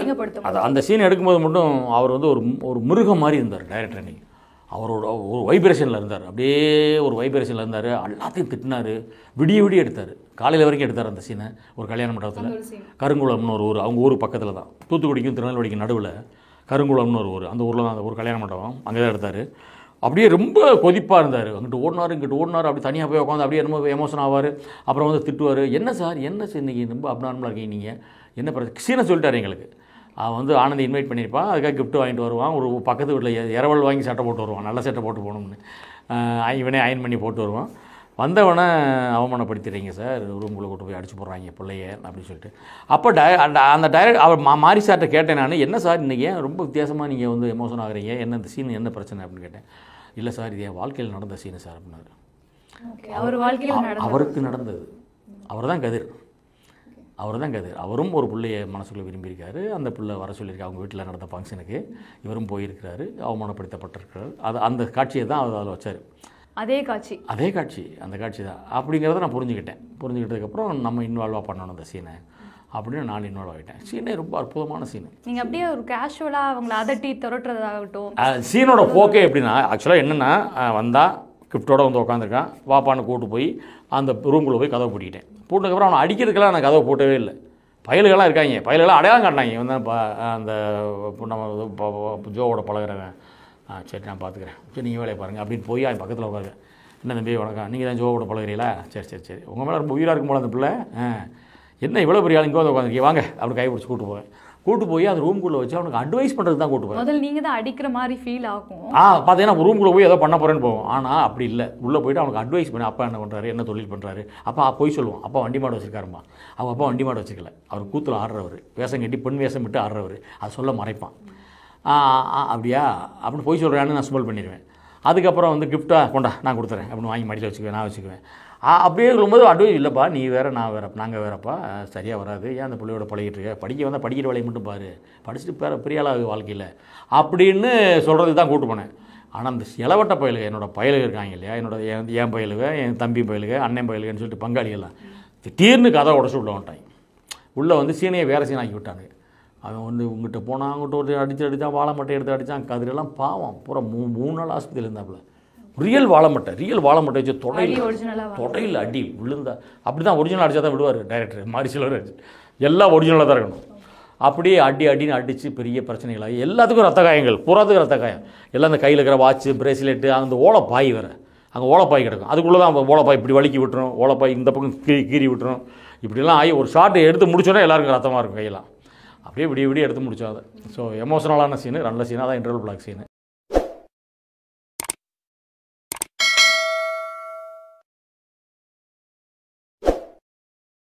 scene அது அந்த scene எடுக்கும்போது மட்டும் அவர் வந்து ஒரு ஒரு மிருகம் மாதிரி இருந்தார் டைரக்டர் அன்னைக்கு அவரோட ஒரு வைப்ரேஷனில் இருந்தார் அப்படியே ஒரு வைப்ரேஷனில் இருந்தார் எல்லாத்தையும் திட்டினார் விடிய விடிய எடுத்தார் காலையில் வரைக்கும் எடுத்தார் அந்த சீனை ஒரு கல்யாண மண்டபத்தில் கருங்குளம்னு ஒரு ஊர் அவங்க ஊர் பக்கத்தில் தான் தூத்துக்குடிக்கும் திருநெல்வேலிக்கும் நடுவில் கருங்குளம்னு ஒரு ஊர் அந்த ஊரில் தான் அந்த ஒரு கல்யாண மண்டபம் அங்கே தான் எடுத்தார் அப்படியே ரொம்ப கொதிப்பாக இருந்தார் அங்கிட்டு ஓடினார் இங்கிட்டு ஓடினார் அப்படி தனியாக போய் உட்காந்து அப்படியே ரொம்ப எமோஷன் ஆவார் அப்புறம் வந்து திட்டுவார் என்ன சார் என்ன சார் இன்றைக்கி ரொம்ப அப்நார்மலாக இருக்கீங்க நீங்கள் என்ன பிரச்சனை சீனை சொல்லிட்டார் எங்களுக்கு அவன் வந்து ஆனந்தி இன்வைட் பண்ணியிருப்பான் அதுக்காக கிஃப்ட் வாங்கிட்டு வருவான் ஒரு பக்கத்து வீட்டில் இரவல் வாங்கி சட்டை போட்டு வருவான் நல்ல சட்டை போட்டு போகணும்னு இவனே அயன் பண்ணி போட்டு வருவான் வந்தவனை அவமானப்படுத்திடுறீங்க சார் ரூமுக்குள்ளே கூட்டு போய் அடிச்சு போடுறாங்க பிள்ளைய அப்படின்னு சொல்லிட்டு அப்போ டை அந்த அந்த டைரக்ட் அவர் மா மாரி சார்கிட்ட கேட்டேன் நான் என்ன சார் இன்றைக்கி ரொம்ப வித்தியாசமாக நீங்கள் வந்து எமோஷன் ஆகுறீங்க என்ன இந்த சீன் என்ன பிரச்சனை அப்படின்னு கேட்டேன் இல்லை சார் இது என் வாழ்க்கையில் நடந்த சீனு சார் அப்படின்னாரு அவருக்கு நடந்தது அவர் தான் கதிர் அவர் தான் கதிர் அவரும் ஒரு பிள்ளைய மனசுக்குள்ளே விரும்பியிருக்காரு அந்த பிள்ளை வர சொல்லியிருக்கு அவங்க வீட்டில் நடந்த ஃபங்க்ஷனுக்கு இவரும் போயிருக்கிறாரு அவமானப்படுத்தப்பட்டிருக்கிறார் அது அந்த காட்சியை தான் அவர் அதில் வச்சார் அதே காட்சி அதே காட்சி அந்த காட்சி தான் அப்படிங்கிறத நான் புரிஞ்சுக்கிட்டேன் புரிஞ்சுக்கிட்டதுக்கப்புறம் நம்ம இன்வால்வாக பண்ணணும் அந்த சீனை அப்படின்னு நான் இன்வால்வ் ஆகிட்டேன் சீனே ரொம்ப அற்புதமான சீன் நீங்கள் அப்படியே ஒரு கேஷுவலாக அவங்கள அதட்டி திரட்டுறதாகட்டும் சீனோட போக்கே எப்படின்னா ஆக்சுவலாக என்னென்னா வந்தால் கிஃப்டோடு வந்து உட்காந்துருக்கான் வாப்பான்னு கூட்டு போய் அந்த ரூம்குள்ளே போய் கதவை போட்டிக்கிட்டேன் பூட்டினதுக்கப்புறம் அவனை அடிக்கிறதுக்கெல்லாம் நான் கதவை போட்டவே இல்லை பயலுகள்லாம் இருக்காங்க பயல்கள்லாம் அடையாளம் காட்டினாங்க வந்து அந்த நம்ம ஜோவோட பழகிறவன் ஆ சரி நான் பார்த்துக்கிறேன் சரி நீங்கள் வேலையை பாருங்கள் அப்படின்னு போய் அவன் பக்கத்தில் உட்காருங்க என்ன தம்பி வணக்கம் நீங்கள் தான் ஜோவோட பழகிறீங்களா சரி சரி சரி உங்கள் மேலே ரொம்ப உயிராக இருக்கும் போல அந்த பிள்ளை என்ன இவ்வளோ பெரிய ஆளுங்க வந்து உட்காந்துருக்கீங்க வாங்க அப்படி கை பிடிச்சி கூப்பிட்டு போவேன் கூட்டு போய் அந்த ரூம்குள்ளே வச்சு அவனுக்கு அட்வைஸ் பண்ணுறது தான் கூட்டு போய் முதல்ல நீங்கள் தான் அடிக்கிற மாதிரி ஃபீல் ஆகும் ஆ பார்த்தீங்கன்னா ரூம்குள்ளே போய் ஏதோ பண்ண போகிறேன்னு போவோம் ஆனால் அப்படி இல்லை உள்ளே போயிட்டு அவனுக்கு அட்வைஸ் பண்ணி அப்பா என்ன பண்ணுறாரு என்ன தொழில் பண்ணுறாரு அப்பா போய் சொல்லுவோம் அப்பா வண்டி மாடு வச்சிருக்காருமா அவள் அப்பா வண்டி மாடு வச்சுக்கல அவர் கூத்தில் ஆடுறவர் வேஷம் கட்டி பெண் வேஷம் விட்டு ஆடுறவர் அதை சொல்ல மறைப்பான் அப்படியா அப்படின்னு போய் சொல்கிறான்னு நான் சுமல் பண்ணிடுவேன் அதுக்கப்புறம் வந்து கிஃப்ட்டாக கொண்டா நான் கொடுத்துறேன் அப்படின்னு வாங்கி மடியில் வச்சுக்குவேன் நான் வச்சுக்குவேன் அப்படியே இருக்கும்போது அட்வைஸ் இல்லைப்பா நீ வேறு நான் வேறு நாங்கள் வேறப்பா சரியாக வராது ஏன் அந்த பிள்ளையோட பழகிட்டு இருக்க படிக்க வந்தால் படிக்கிற வேலையை மட்டும் பாரு படிச்சுட்டு பேர பெரியாளாகு வாழ்க்கையில் அப்படின்னு சொல்கிறது தான் கூட்டு போனேன் ஆனால் அந்த இளவட்ட பயலுக என்னோடய பயலுக இருக்காங்க இல்லையா என்னோட என் என் பயலுக என் தம்பி பயலுக அண்ணன் பயலுகன்னு சொல்லிட்டு பங்காளிகள்லாம் திடீர்னு கதை உடச்சு உள்ள வந்துட்டாங்க உள்ளே வந்து சீனையை வேறு சீனாக்கி விட்டாங்க அவன் வந்து உங்கள்கிட்ட போனான் அவங்ககிட்ட ஒரு அடித்து அடித்தான் வாழை மட்டை எடுத்து அடித்தான் கதிரெல்லாம் பாவம் பூரா மூ மூணு நாள் ஆஸ்பத்திரியில் இருந்தாப்புல ரியல் வாழமட்டை ரியல் வாழமட்டை வச்சு தொடையில் தொடையில் அடி விழுந்தா அப்படி தான் ஒரிஜினல் அடித்தா தான் விடுவார் டைரக்டர் மாரிசிலர் எல்லாம் ஒரிஜினலாக தான் இருக்கணும் அப்படியே அடி அடின்னு அடித்து பெரிய பிரச்சனைகளாக எல்லாத்துக்கும் ரத்த காயங்கள் பூராத்துக்கும் ரத்த காயம் எல்லாம் அந்த கையில் இருக்கிற வாட்ச்சு பிரேஸ்லெட்டு அந்த ஓலப்பாய் வர அங்கே ஓலப்பாய் கிடக்கும் அதுக்குள்ளே தான் ஓலப்பாய் இப்படி வலிக்கி விட்டுரும் ஓலப்பாய் இந்த பக்கம் கீ கீறி விட்டுரும் இப்படிலாம் ஆகி ஒரு ஷார்ட்டு எடுத்து முடிச்சோன்னா எல்லாருக்கும் ரத்தமாக இருக்கும் கையெல்லாம் அப்படியே விடிய விடிய எடுத்து முடிச்சோம் அதை ஸோ எமோஷனலான சீனு நல்ல சீனாக தான் இன்டர்வல் பிளாக் சீனு